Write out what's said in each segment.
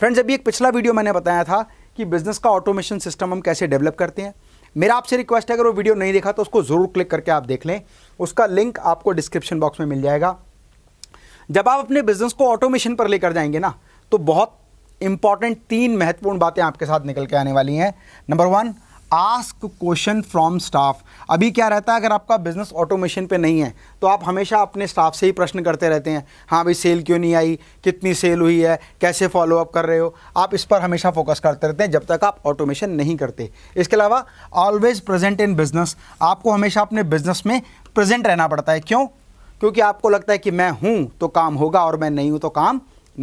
friends अभी एक पिछला वीडियो मैंने बताया था कि बिज़नेस का ऑटोमेशन सिस्टम हम कैसे डेवलप करते हैं मेरा आपसे रिक्वेस्ट है अगर वो वीडियो नहीं देखा तो उसको ज़रूर क्लिक करके आप देख लें उसका लिंक आपको डिस्क्रिप्शन बॉक्स में मिल जाएगा जब आप अपने बिज़नेस को ऑटोमेशन पर लेकर जाएंगे ना तो बहुत इंपॉर्टेंट तीन महत्वपूर्ण बातें आपके साथ निकल के आने वाली हैं number one ask question from staff अभी क्या रहता है अगर आपका बिजनेस ऑटोमेशन पे नहीं है तो आप हमेशा अपने स्टाफ से ही प्रश्न करते रहते हैं हाँ भाई सेल क्यों नहीं आई कितनी सेल हुई है कैसे फॉलोअप कर रहे हो आप इस पर हमेशा फोकस करते रहते हैं जब तक आप ऑटोमेशन नहीं करते इसके अलावा ऑलवेज प्रेजेंट इन बिजनेस आपको हमेशा अपने बिजनेस में प्रेजेंट रहना पड़ता है क्यों क्योंकि आपको लगता है कि मैं हूँ तो काम होगा और मैं नहीं हूँ तो काम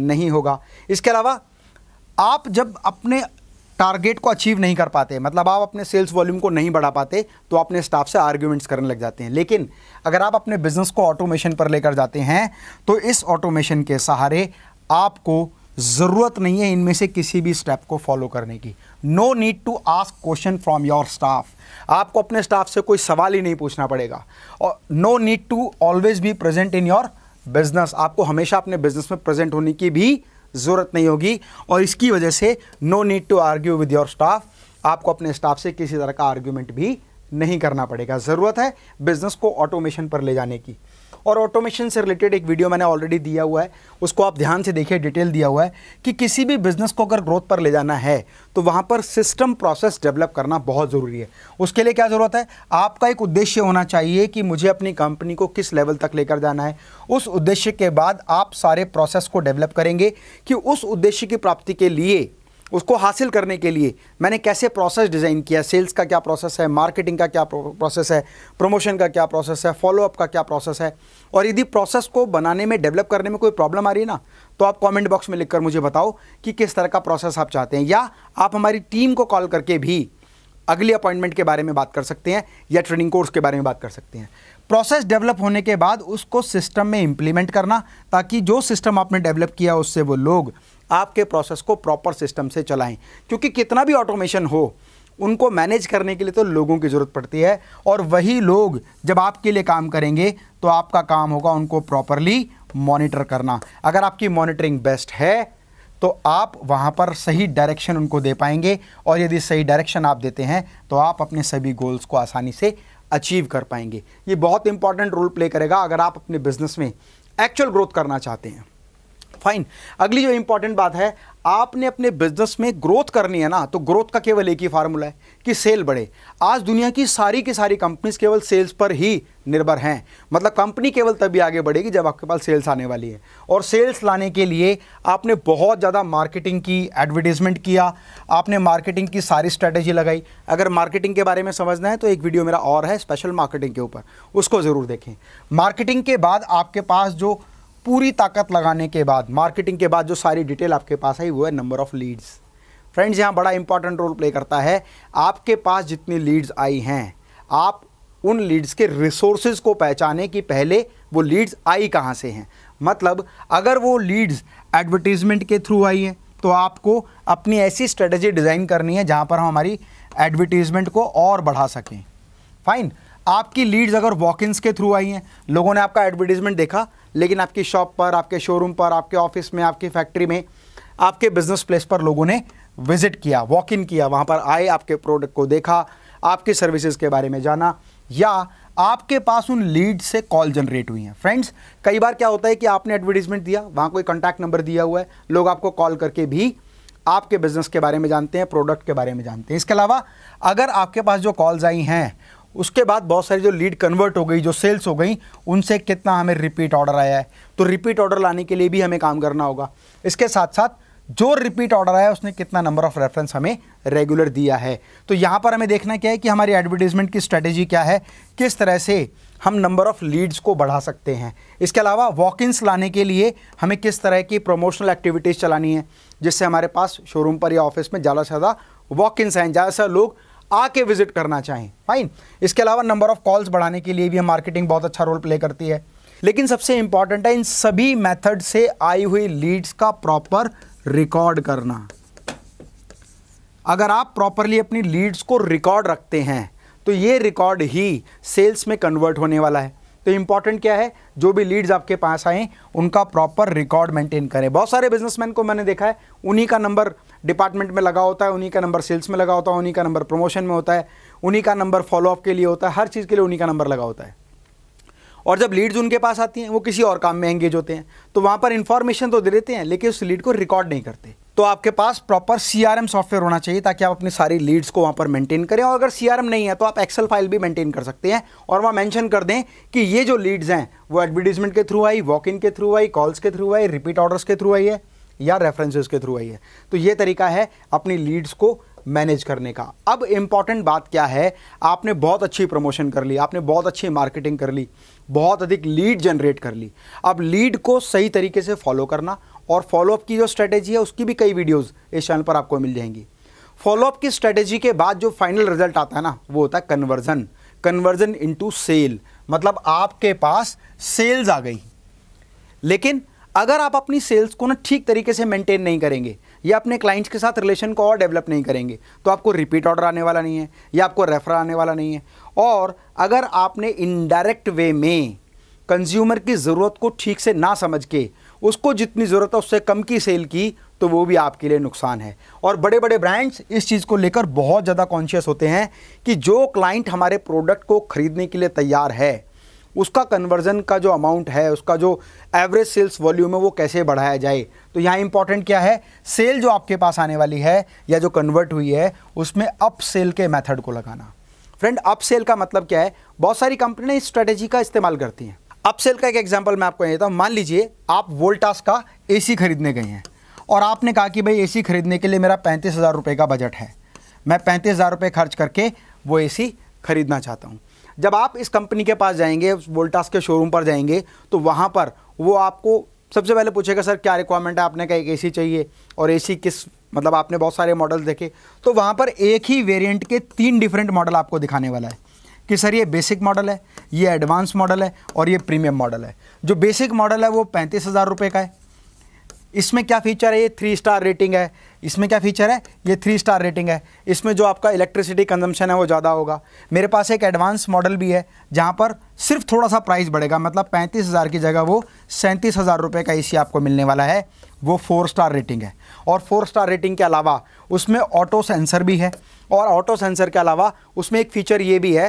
नहीं होगा इसके अलावा आप जब अपने टारगेट को अचीव नहीं कर पाते मतलब आप अपने सेल्स वॉल्यूम को नहीं बढ़ा पाते तो अपने स्टाफ से आर्ग्यूमेंट्स करने लग जाते हैं लेकिन अगर आप अपने बिजनेस को ऑटोमेशन पर लेकर जाते हैं तो इस ऑटोमेशन के सहारे आपको ज़रूरत नहीं है इनमें से किसी भी स्टेप को फॉलो करने की no need to ask question from your staff आपको अपने स्टाफ से कोई सवाल ही नहीं पूछना पड़ेगा और no need to always be present in your business आपको हमेशा अपने बिजनेस में प्रेजेंट होने की भी ज़रूरत नहीं होगी और इसकी वजह से no need to argue with your staff आपको अपने स्टाफ से किसी तरह का आर्ग्यूमेंट भी नहीं करना पड़ेगा ज़रूरत है बिज़नेस को ऑटोमेशन पर ले जाने की और ऑटोमेशन से रिलेटेड एक वीडियो मैंने ऑलरेडी दिया हुआ है उसको आप ध्यान से देखिए डिटेल दिया हुआ है कि किसी भी बिज़नेस को अगर ग्रोथ पर ले जाना है तो वहाँ पर सिस्टम प्रोसेस डेवलप करना बहुत ज़रूरी है उसके लिए क्या ज़रूरत है आपका एक उद्देश्य होना चाहिए कि मुझे अपनी कंपनी को किस लेवल तक लेकर जाना है उस उद्देश्य के बाद आप सारे प्रोसेस को डेवलप करेंगे कि उस उद्देश्य की प्राप्ति के लिए उसको हासिल करने के लिए मैंने कैसे प्रोसेस डिज़ाइन किया सेल्स का क्या प्रोसेस है मार्केटिंग का क्या प्रोसेस है प्रमोशन का क्या प्रोसेस है फॉलोअप का क्या प्रोसेस है और यदि प्रोसेस को बनाने में डेवलप करने में कोई प्रॉब्लम आ रही है ना तो आप कमेंट बॉक्स में लिखकर मुझे बताओ कि किस तरह का प्रोसेस आप चाहते हैं या आप हमारी टीम को कॉल करके भी अगली अपॉइंटमेंट के बारे में बात कर सकते हैं या ट्रेनिंग कोर्स के बारे में बात कर सकते हैं प्रोसेस डेवलप होने के बाद उसको सिस्टम में इम्प्लीमेंट करना ताकि जो सिस्टम आपने डेवलप किया उससे वो लोग आपके प्रोसेस को प्रॉपर सिस्टम से चलाएं क्योंकि कितना भी ऑटोमेशन हो उनको मैनेज करने के लिए तो लोगों की ज़रूरत पड़ती है और वही लोग जब आपके लिए काम करेंगे तो आपका काम होगा उनको प्रॉपरली मॉनिटर करना अगर आपकी मॉनिटरिंग बेस्ट है तो आप वहाँ पर सही डायरेक्शन उनको दे पाएंगे और यदि सही डायरेक्शन आप देते हैं तो आप अपने सभी गोल्स को आसानी से अचीव कर पाएंगे ये बहुत इंपॉर्टेंट रोल प्ले करेगा अगर आप अपने बिजनेस में एक्चुअल ग्रोथ करना चाहते हैं फाइन अगली जो इंपॉर्टेंट बात है आपने अपने बिजनेस में ग्रोथ करनी है ना तो ग्रोथ का केवल एक ही फार्मूला है कि सेल बढ़े आज दुनिया की सारी की सारी कंपनीज केवल सेल्स पर ही निर्भर हैं मतलब कंपनी केवल तभी आगे बढ़ेगी जब आपके पास सेल्स आने वाली है और सेल्स लाने के लिए आपने बहुत ज़्यादा मार्केटिंग की एडवर्टीजमेंट किया आपने मार्केटिंग की सारी स्ट्रैटेजी लगाई अगर मार्केटिंग के बारे में समझना है तो एक वीडियो मेरा और है स्पेशल मार्केटिंग के ऊपर उसको ज़रूर देखें मार्केटिंग के बाद आपके पास जो पूरी ताकत लगाने के बाद मार्केटिंग के बाद जो सारी डिटेल आपके पास आई वो है नंबर ऑफ़ लीड्स फ्रेंड्स यहाँ बड़ा इंपॉर्टेंट रोल प्ले करता है आपके पास जितनी लीड्स आई हैं आप उन लीड्स के रिसोर्सेज को पहचाने कि पहले वो लीड्स आई कहाँ से हैं मतलब अगर वो लीड्स एडवर्टीज़मेंट के थ्रू आई हैं तो आपको अपनी ऐसी स्ट्रेटजी डिज़ाइन करनी है जहाँ पर हम हमारी एडवर्टीज़मेंट को और बढ़ा सकें फाइन आपकी लीड्स अगर वॉक इन्स के थ्रू आई हैं लोगों ने आपका एडवर्टीजमेंट देखा लेकिन आपकी शॉप पर आपके शोरूम पर आपके ऑफिस में आपकी फैक्ट्री में आपके बिजनेस प्लेस पर लोगों ने विजिट किया वॉक इन किया वहाँ पर आए आपके प्रोडक्ट को देखा आपके सर्विसेज के बारे में जाना या आपके पास उन लीड से कॉल जनरेट हुई हैं फ्रेंड्स कई बार क्या होता है कि आपने एडवर्टीजमेंट दिया वहाँ कोई कॉन्टैक्ट नंबर दिया हुआ है लोग आपको कॉल करके भी आपके बिजनेस के बारे में जानते हैं प्रोडक्ट के बारे में जानते हैं इसके अलावा अगर आपके पास जो कॉल्स आई हैं उसके बाद बहुत सारी जो लीड कन्वर्ट हो गई जो सेल्स हो गई उनसे कितना हमें रिपीट ऑर्डर आया है तो रिपीट ऑर्डर लाने के लिए भी हमें काम करना होगा इसके साथ साथ जो रिपीट ऑर्डर आया उसने कितना नंबर ऑफ़ रेफरेंस हमें रेगुलर दिया है तो यहाँ पर हमें देखना क्या है कि हमारी एडवर्टीजमेंट की स्ट्रैटेजी क्या है किस तरह से हम नंबर ऑफ़ लीड्स को बढ़ा सकते हैं इसके अलावा वॉक इंस लाने के लिए हमें किस तरह की प्रमोशनल एक्टिविटीज़ चलानी है जिससे हमारे पास शोरूम पर या ऑफिस में ज़्यादा से ज़्यादा वॉक हैं ज़्यादा से लोग आके विजिट करना चाहें फाइन इसके अलावा नंबर ऑफ कॉल्स बढ़ाने के लिए भी हम मार्केटिंग बहुत अच्छा रोल प्ले करती है लेकिन सबसे इंपॉर्टेंट है इन सभी मेथड से आई हुई लीड्स का प्रॉपर रिकॉर्ड करना अगर आप प्रॉपरली अपनी लीड्स को रिकॉर्ड रखते हैं तो ये रिकॉर्ड ही सेल्स में कन्वर्ट होने वाला है तो इंपॉर्टेंट क्या है जो भी लीड्स आपके पास आए उनका प्रॉपर रिकॉर्ड मेंटेन करें बहुत सारे बिजनेसमैन को मैंने देखा है उन्हीं का नंबर डिपार्टमेंट में लगा होता है उन्हीं का नंबर सेल्स में लगा होता है उन्हीं का नंबर प्रमोशन में होता है उन्हीं का नंबर फॉलोअप के लिए होता है हर चीज़ के लिए उन्हीं का नंबर लगा होता है और जब लीड्स उनके पास आती हैं वो किसी और काम में एंगेज होते हैं तो वहाँ पर इन्फॉर्मेशन तो दे देते हैं लेकिन उस लीड को रिकॉर्ड नहीं करते तो आपके पास प्रॉपर सी सॉफ्टवेयर होना चाहिए ताकि आप अपनी सारी लीड्स को वहाँ पर मेंटेन करें और अगर सी नहीं है तो आप एक्सेल फाइल भी मेंटेन कर सकते हैं और वहाँ मेंशन कर दें कि ये जो लीड्स हैं वो एडवर्टीजमेंट के थ्रू आई वॉक इन के थ्रू आई कॉल्स के थ्रू आई रिपीट ऑर्डर्स के थ्रू आई है या रेफरेंसेज के थ्रू आई है तो ये तरीका है अपनी लीड्स को मैनेज करने का अब इम्पॉर्टेंट बात क्या है आपने बहुत अच्छी प्रमोशन कर ली आपने बहुत अच्छी मार्केटिंग कर ली बहुत अधिक लीड जनरेट कर ली अब लीड को सही तरीके से फॉलो करना और फॉलोअप की जो स्ट्रेटेजी है उसकी भी कई वीडियोस इस चैनल पर आपको मिल जाएंगी फॉलोअप की स्ट्रेटेजी के बाद जो फाइनल रिजल्ट आता है ना वो होता है कन्वर्जन कन्वर्जन इंटू सेल मतलब आपके पास सेल्स आ गई लेकिन अगर आप अपनी सेल्स को ना ठीक तरीके से मेंटेन नहीं करेंगे या अपने क्लाइंट्स के साथ रिलेशन को और डेवलप नहीं करेंगे तो आपको रिपीट ऑर्डर आने वाला नहीं है या आपको रेफर आने वाला नहीं है और अगर आपने इनडायरेक्ट वे में कंज्यूमर की ज़रूरत को ठीक से ना समझ के उसको जितनी ज़रूरत है उससे कम की सेल की तो वो भी आपके लिए नुकसान है और बड़े बड़े ब्रांड्स इस चीज़ को लेकर बहुत ज़्यादा कॉन्शियस होते हैं कि जो क्लाइंट हमारे प्रोडक्ट को ख़रीदने के लिए तैयार है उसका कन्वर्जन का जो अमाउंट है उसका जो एवरेज सेल्स वॉल्यूम है वो कैसे बढ़ाया जाए तो यहाँ इंपॉर्टेंट क्या है सेल जो आपके पास आने वाली है या जो कन्वर्ट हुई है उसमें अप सेल के मेथड को लगाना फ्रेंड अप सेल का मतलब क्या है बहुत सारी कंपनियाँ इस स्ट्रेटेजी का इस्तेमाल करती हैं अप सेल का एक एग्जाम्पल मैं आपको देता हूँ मान लीजिए आप वोल्टास का ए खरीदने गए हैं और आपने कहा कि भाई ए खरीदने के लिए मेरा पैंतीस हज़ार रुपये का बजट है मैं पैंतीस हज़ार रुपये खर्च करके वो ए खरीदना चाहता हूँ जब आप इस कंपनी के पास जाएंगे वोल्टास के शोरूम पर जाएंगे तो वहाँ पर वो आपको सबसे पहले पूछेगा सर क्या रिक्वायरमेंट है आपने कहा एक एसी चाहिए और एसी किस मतलब आपने बहुत सारे मॉडल देखे तो वहाँ पर एक ही वेरिएंट के तीन डिफरेंट मॉडल आपको दिखाने वाला है कि सर ये बेसिक मॉडल है ये एडवांस मॉडल है और ये प्रीमियम मॉडल है जो बेसिक मॉडल है वो पैंतीस हज़ार रुपये का है इसमें क्या फीचर है ये थ्री स्टार रेटिंग है इसमें क्या फीचर है ये थ्री स्टार रेटिंग है इसमें जो आपका इलेक्ट्रिसिटी कंजम्पशन है वो ज़्यादा होगा मेरे पास एक एडवांस मॉडल भी है जहाँ पर सिर्फ थोड़ा सा प्राइस बढ़ेगा मतलब पैंतीस हज़ार की जगह वो सैंतीस हज़ार रुपये का ए आपको मिलने वाला है वो फोर स्टार रेटिंग है और फोर स्टार रेटिंग के अलावा उसमें ऑटो सेंसर भी है और ऑटो सेंसर के अलावा उसमें एक फ़ीचर ये भी है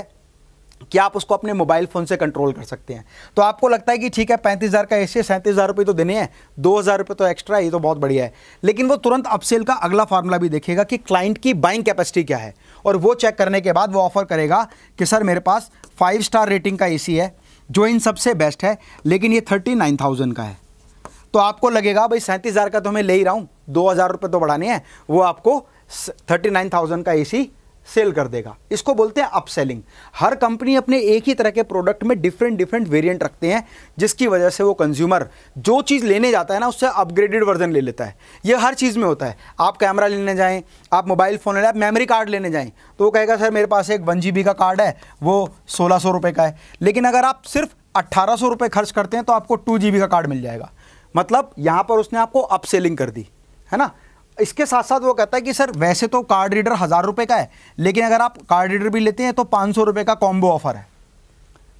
कि आप उसको अपने मोबाइल फ़ोन से कंट्रोल कर सकते हैं तो आपको लगता है कि ठीक है पैंतीस हज़ार का ए सी सैंतीस हज़ार रुपये तो देने हैं दो हज़ार रुपये तो एक्स्ट्रा ये तो बहुत बढ़िया है लेकिन वो तुरंत अपसेल का अगला फार्मूला भी देखेगा कि क्लाइंट की बाइंग कैपेसिटी क्या है और वो चेक करने के बाद वो ऑफ़र करेगा कि सर मेरे पास फाइव स्टार रेटिंग का ए है जो इन सबसे बेस्ट है लेकिन ये थर्टी नाइन थाउजेंड का है तो आपको लगेगा भाई सैंतीस हज़ार का तो मैं ले ही रहा हूँ दो हज़ार रुपये तो बढ़ाने हैं वो आपको थर्टी नाइन थाउजेंड का ए सी सेल कर देगा इसको बोलते हैं अपसेलिंग हर कंपनी अपने एक ही तरह के प्रोडक्ट में डिफरेंट डिफरेंट वेरिएंट रखते हैं जिसकी वजह से वो कंज्यूमर जो चीज़ लेने जाता है ना उससे अपग्रेडेड वर्जन ले लेता है ये हर चीज़ में होता है आप कैमरा लेने जाएँ आप मोबाइल फ़ोन लेने आप मेमोरी कार्ड लेने जाएँ तो वो कहेगा सर मेरे पास एक वन जी का कार्ड है वो सोलह सौ का है लेकिन अगर आप सिर्फ अट्ठारह सौ खर्च करते हैं तो आपको टू जी का कार्ड मिल जाएगा मतलब यहाँ पर उसने आपको अपसेलिंग कर दी है ना इसके साथ साथ वो कहता है कि सर वैसे तो कार्ड रीडर हज़ार रुपये का है लेकिन अगर आप कार्ड रीडर भी लेते हैं तो पाँच सौ रुपये का कॉम्बो ऑफर है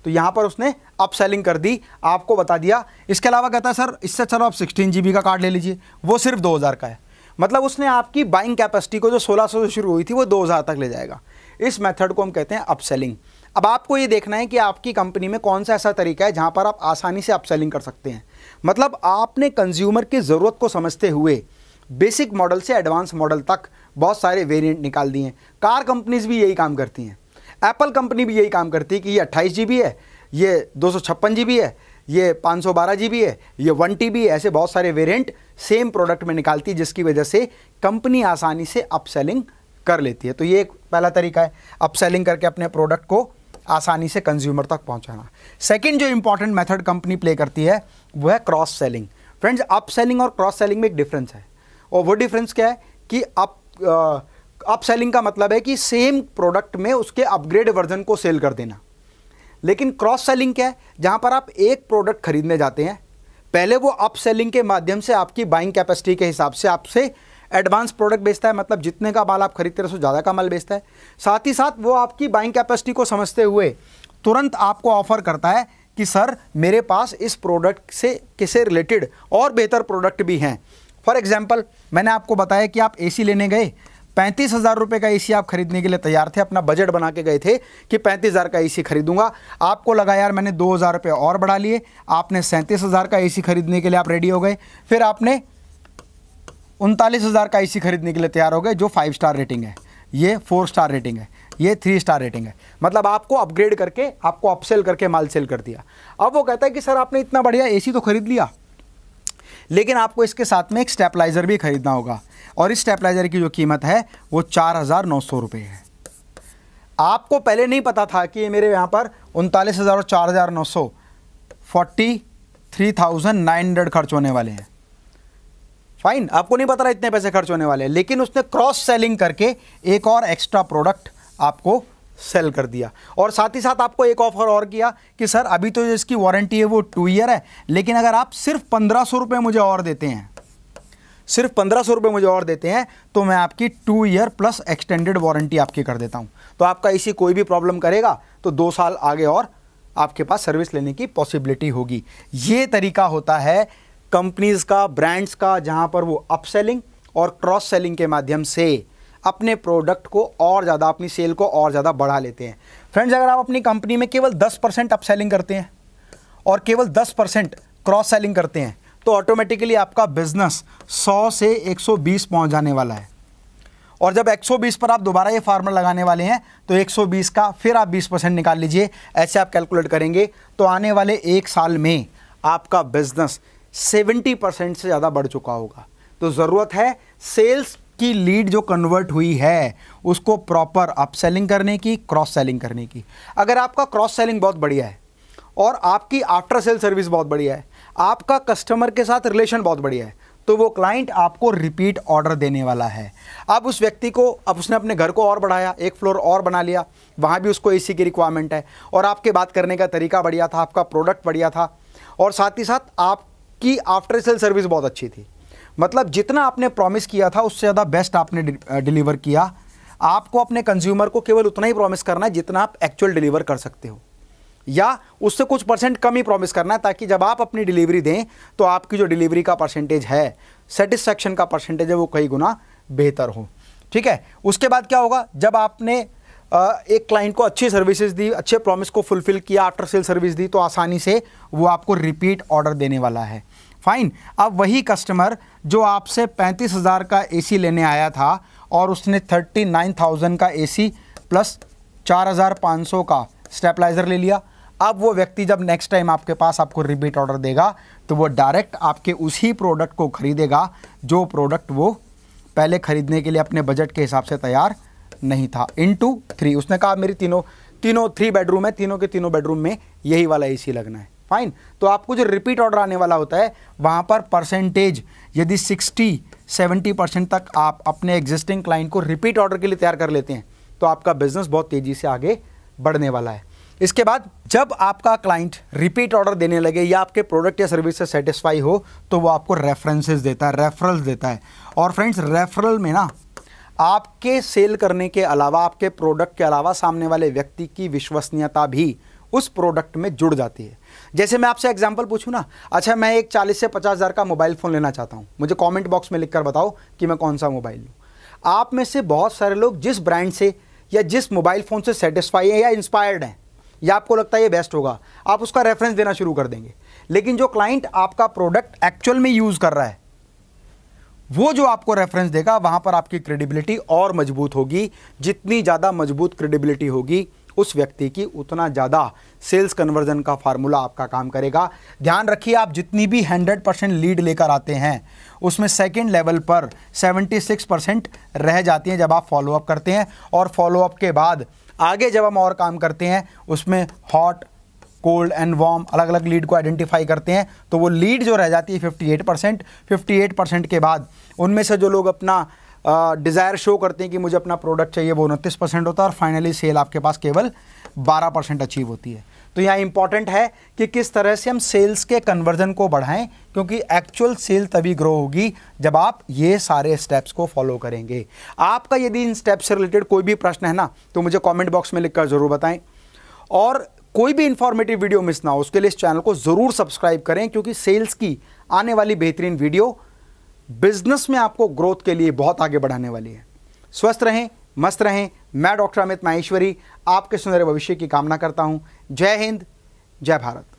तो यहाँ पर उसने अप सेलिंग कर दी आपको बता दिया इसके अलावा कहता है सर इससे चलो आप सिक्सटीन जी का कार्ड ले लीजिए वो सिर्फ दो हज़ार का है मतलब उसने आपकी बाइंग कैपेसिटी को जो सौ से शुरू हुई थी वो हज़ार तक ले जाएगा इस मेथड को हम कहते हैं अपसेलिंग अब आपको ये देखना है कि आपकी कंपनी में कौन सा ऐसा तरीका है जहाँ पर आप आसानी से अपसेलिंग कर सकते हैं मतलब आपने कंज्यूमर की ज़रूरत को समझते हुए बेसिक मॉडल से एडवांस मॉडल तक बहुत सारे वेरिएंट निकाल दिए हैं कार कंपनीज भी यही काम करती हैं एप्पल कंपनी भी यही काम करती है कि ये अट्ठाईस जी है ये दो सौ है ये पाँच सौ बारह जी है ये वन टी है ऐसे बहुत सारे वेरिएंट सेम प्रोडक्ट में निकालती है जिसकी वजह से कंपनी आसानी से अपसेलिंग कर लेती है तो ये एक पहला तरीका है अपसेलिंग करके अपने प्रोडक्ट को आसानी से कंज्यूमर तक पहुंचाना सेकंड जो इंपॉर्टेंट मेथड कंपनी प्ले करती है वो है cross selling friends up selling और क्रॉस सेलिंग में एक डिफरेंस है और वो डिफरेंस क्या है कि आप अप सेलिंग का मतलब है कि सेम प्रोडक्ट में उसके अपग्रेड वर्जन को सेल कर देना लेकिन क्रॉस सेलिंग क्या है जहाँ पर आप एक प्रोडक्ट खरीदने जाते हैं पहले वो अप सेलिंग के माध्यम से आपकी बाइंग कैपेसिटी के हिसाब से आपसे एडवांस प्रोडक्ट बेचता है मतलब जितने का माल आप खरीदते रहे ज़्यादा का माल बेचता है साथ ही साथ वो आपकी बाइंग कैपेसिटी को समझते हुए तुरंत आपको ऑफर करता है कि सर मेरे पास इस प्रोडक्ट से किसे रिलेटेड और बेहतर प्रोडक्ट भी हैं फॉर एग्जाम्पल मैंने आपको बताया कि आप ए लेने गए पैंतीस हज़ार रुपये का एसी आप खरीदने के लिए तैयार थे अपना बजट बना के गए थे कि पैंतीस हज़ार का एसी खरीदूंगा आपको लगा यार मैंने दो हज़ार रुपये और बढ़ा लिए आपने सैंतीस हज़ार का एसी खरीदने के लिए आप रेडी हो गए फिर आपने उनतालीस हज़ार का एसी खरीदने के लिए तैयार हो गए जो फाइव स्टार रेटिंग है ये फोर स्टार रेटिंग है ये थ्री स्टार रेटिंग है मतलब आपको अपग्रेड करके आपको अपसेल करके माल सेल कर दिया अब वो कहता है कि सर आपने इतना बढ़िया ए तो खरीद लिया लेकिन आपको इसके साथ में एक स्टेपलाइज़र भी ख़रीदना होगा और इस स्टेपलाइज़र की जो कीमत है वो चार हज़ार नौ सौ रुपये है आपको पहले नहीं पता था कि मेरे यहाँ पर उनतालीस हज़ार और चार हज़ार नौ सौ forty three thousand nine hundred खर्च होने वाले हैं फाइन आपको नहीं पता रहा इतने पैसे खर्च होने वाले हैं लेकिन उसने क्रॉस सेलिंग करके एक और एक्स्ट्रा प्रोडक्ट आपको सेल कर दिया और साथ ही साथ आपको एक ऑफर और किया कि सर अभी तो इसकी वारंटी है वो टू ईयर है लेकिन अगर आप सिर्फ पंद्रह सौ रुपये मुझे और देते हैं सिर्फ पंद्रह सौ रुपये मुझे और देते हैं तो मैं आपकी two year plus extended warranty आपकी कर देता हूँ तो आपका इसी कोई भी प्रॉब्लम करेगा तो दो साल आगे और आपके पास सर्विस लेने की पॉसिबिलिटी होगी ये तरीका होता है कंपनीज़ का ब्रांड्स का जहाँ पर वो अपसेलिंग और क्रॉस सेलिंग के माध्यम से अपने प्रोडक्ट को और ज़्यादा अपनी सेल को और ज़्यादा बढ़ा लेते हैं फ्रेंड्स अगर आप अपनी कंपनी में केवल 10 परसेंट अप सेलिंग करते हैं और केवल 10 परसेंट क्रॉस सेलिंग करते हैं तो ऑटोमेटिकली आपका बिजनेस 100 से 120 पहुंच जाने वाला है और जब 120 पर आप दोबारा ये फार्मर लगाने वाले हैं तो 120 का फिर आप 20 परसेंट निकाल लीजिए ऐसे आप कैलकुलेट करेंगे तो आने वाले एक साल में आपका बिजनेस 70 परसेंट से ज़्यादा बढ़ चुका होगा तो ज़रूरत है सेल्स की लीड जो कन्वर्ट हुई है उसको प्रॉपर अप सेलिंग करने की क्रॉस सेलिंग करने की अगर आपका क्रॉस सेलिंग बहुत बढ़िया है और आपकी आफ्टर सेल सर्विस बहुत बढ़िया है आपका कस्टमर के साथ रिलेशन बहुत बढ़िया है तो वो क्लाइंट आपको रिपीट ऑर्डर देने वाला है अब उस व्यक्ति को अब उसने अपने घर को और बढ़ाया एक फ्लोर और बना लिया वहाँ भी उसको एसी की रिक्वायरमेंट है और आपके बात करने का तरीका बढ़िया था आपका प्रोडक्ट बढ़िया था और साथ ही साथ आपकी आफ्टर सेल सर्विस बहुत अच्छी थी मतलब जितना आपने प्रॉमिस किया था उससे ज़्यादा बेस्ट आपने डिलीवर किया आपको अपने कंज्यूमर को केवल उतना ही प्रॉमिस करना है जितना आप एक्चुअल डिलीवर कर सकते हो या उससे कुछ परसेंट कम ही प्रॉमिस करना है ताकि जब आप अपनी डिलीवरी दें तो आपकी जो डिलीवरी का परसेंटेज है सेटिस्फैक्शन का परसेंटेज है वो कई गुना बेहतर हो ठीक है उसके बाद क्या होगा जब आपने एक क्लाइंट को अच्छी सर्विसेज दी अच्छे प्रॉमिस को फुलफिल किया आफ्टर सेल सर्विस दी तो आसानी से वो आपको रिपीट ऑर्डर देने वाला है फ़ाइन अब वही कस्टमर जो आपसे पैंतीस हज़ार का एसी लेने आया था और उसने थर्टी नाइन थाउजेंड का एसी प्लस चार हज़ार पाँच सौ का स्टेपलाइज़र ले लिया अब वो व्यक्ति जब नेक्स्ट टाइम आपके पास आपको रिपीट ऑर्डर देगा तो वो डायरेक्ट आपके उसी प्रोडक्ट को ख़रीदेगा जो प्रोडक्ट वो पहले ख़रीदने के लिए अपने बजट के हिसाब से तैयार नहीं था इन टू थ्री उसने कहा मेरी तीनों तीनों थ्री बेडरूम है तीनों के तीनों बेडरूम में यही वाला एसी लगना है फाइन तो आपको जो रिपीट ऑर्डर आने वाला होता है वहाँ पर परसेंटेज यदि 60 70 परसेंट तक आप अपने एग्जिस्टिंग क्लाइंट को रिपीट ऑर्डर के लिए तैयार कर लेते हैं तो आपका बिजनेस बहुत तेज़ी से आगे बढ़ने वाला है इसके बाद जब आपका क्लाइंट रिपीट ऑर्डर देने लगे या आपके प्रोडक्ट या सर्विस से सेटिस्फाई हो तो वो आपको रेफरेंसेस देता है रेफरल देता है और फ्रेंड्स रेफरल में ना आपके सेल करने के अलावा आपके प्रोडक्ट के अलावा सामने वाले व्यक्ति की विश्वसनीयता भी उस प्रोडक्ट में जुड़ जाती है जैसे मैं आपसे एग्जाम्पल पूछूँ ना अच्छा मैं एक चालीस से पचास हज़ार का मोबाइल फ़ोन लेना चाहता हूँ मुझे कॉमेंट बॉक्स में लिख बताओ कि मैं कौन सा मोबाइल लूँ आप में से बहुत सारे लोग जिस ब्रांड से या जिस मोबाइल फ़ोन से सेटिस्फाई हैं या इंस्पायर्ड हैं या आपको लगता है ये बेस्ट होगा आप उसका रेफरेंस देना शुरू कर देंगे लेकिन जो क्लाइंट आपका प्रोडक्ट एक्चुअल में यूज़ कर रहा है वो जो आपको रेफरेंस देगा वहाँ पर आपकी क्रेडिबिलिटी और मजबूत होगी जितनी ज़्यादा मजबूत क्रेडिबिलिटी होगी उस व्यक्ति की उतना ज़्यादा सेल्स कन्वर्जन का फार्मूला आपका काम करेगा ध्यान रखिए आप जितनी भी 100 परसेंट लीड लेकर आते हैं उसमें सेकेंड लेवल पर 76 परसेंट रह जाती हैं जब आप फॉलोअप करते हैं और फॉलोअप के बाद आगे जब हम और काम करते हैं उसमें हॉट कोल्ड एंड वार्म अलग अलग लीड को आइडेंटिफाई करते हैं तो वो लीड जो रह जाती है 58 परसेंट फिफ्टी के बाद उनमें से जो लोग अपना डिज़ायर शो करते हैं कि मुझे अपना प्रोडक्ट चाहिए वो उनतीस परसेंट होता है और फाइनली सेल आपके पास केवल बारह परसेंट अचीव होती है तो यहाँ इंपॉर्टेंट है कि किस तरह से हम सेल्स के कन्वर्जन को बढ़ाएं क्योंकि एक्चुअल सेल तभी ग्रो होगी जब आप ये सारे स्टेप्स को फॉलो करेंगे आपका यदि इन स्टेप्स से रिलेटेड कोई भी प्रश्न है ना तो मुझे कॉमेंट बॉक्स में लिखकर ज़रूर बताएं और कोई भी इंफॉर्मेटिव वीडियो मिस ना हो उसके लिए इस चैनल को ज़रूर सब्सक्राइब करें क्योंकि सेल्स की आने वाली बेहतरीन वीडियो बिजनेस में आपको ग्रोथ के लिए बहुत आगे बढ़ाने वाली है स्वस्थ रहें मस्त रहें मैं डॉक्टर अमित माहेश्वरी आपके सुंदर भविष्य की कामना करता हूँ जय हिंद जय भारत